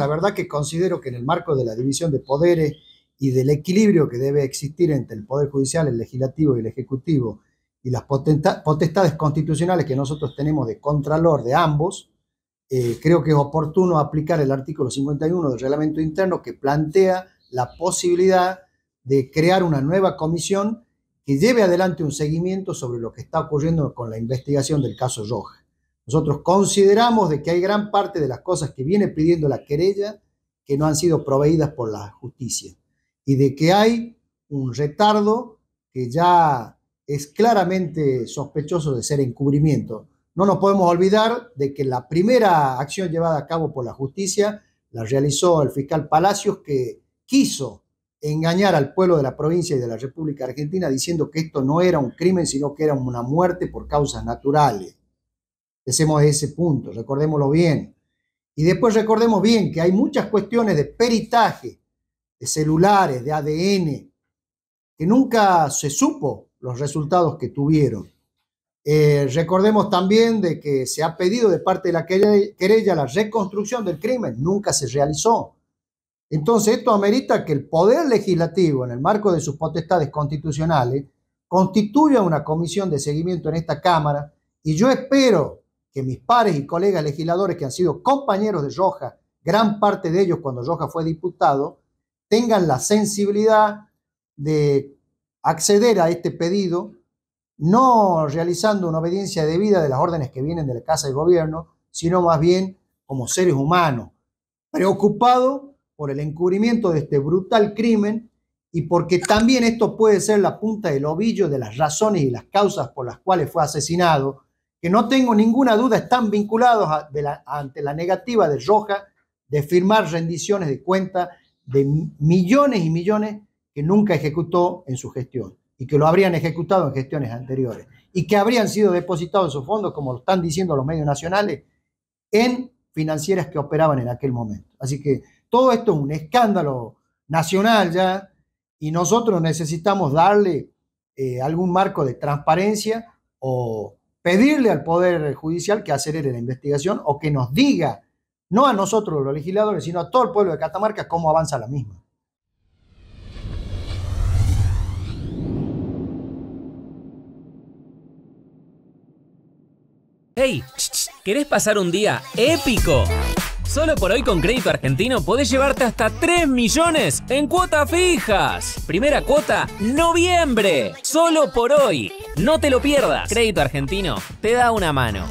la verdad que considero que en el marco de la división de poderes y del equilibrio que debe existir entre el Poder Judicial, el Legislativo y el Ejecutivo, y las potestades constitucionales que nosotros tenemos de contralor de ambos, eh, creo que es oportuno aplicar el artículo 51 del reglamento interno que plantea la posibilidad de crear una nueva comisión que lleve adelante un seguimiento sobre lo que está ocurriendo con la investigación del caso Roja. Nosotros consideramos de que hay gran parte de las cosas que viene pidiendo la querella que no han sido proveídas por la justicia y de que hay un retardo que ya es claramente sospechoso de ser encubrimiento. No nos podemos olvidar de que la primera acción llevada a cabo por la justicia la realizó el fiscal Palacios que quiso engañar al pueblo de la provincia y de la República Argentina diciendo que esto no era un crimen, sino que era una muerte por causas naturales. Hacemos ese punto, recordémoslo bien. Y después recordemos bien que hay muchas cuestiones de peritaje, de celulares, de ADN, que nunca se supo los resultados que tuvieron. Eh, recordemos también de que se ha pedido de parte de la querella la reconstrucción del crimen, nunca se realizó. Entonces esto amerita que el Poder Legislativo, en el marco de sus potestades constitucionales, constituya una comisión de seguimiento en esta Cámara y yo espero que mis pares y colegas legisladores que han sido compañeros de Roja, gran parte de ellos cuando Roja fue diputado, tengan la sensibilidad de acceder a este pedido, no realizando una obediencia debida de las órdenes que vienen de la Casa del Gobierno, sino más bien como seres humanos, preocupados por el encubrimiento de este brutal crimen y porque también esto puede ser la punta del ovillo de las razones y las causas por las cuales fue asesinado que no tengo ninguna duda están vinculados ante la negativa de Roja de firmar rendiciones de cuenta de millones y millones que nunca ejecutó en su gestión y que lo habrían ejecutado en gestiones anteriores y que habrían sido depositados en sus fondos, como lo están diciendo los medios nacionales, en financieras que operaban en aquel momento. Así que todo esto es un escándalo nacional ya y nosotros necesitamos darle eh, algún marco de transparencia o pedirle al Poder Judicial que acelere la investigación o que nos diga, no a nosotros los legisladores, sino a todo el pueblo de Catamarca, cómo avanza la misma. ¡Hey! ¿Querés pasar un día épico? Solo por hoy con Crédito Argentino podés llevarte hasta 3 millones en cuotas fijas. Primera cuota, noviembre. Solo por hoy. No te lo pierdas. Crédito Argentino te da una mano.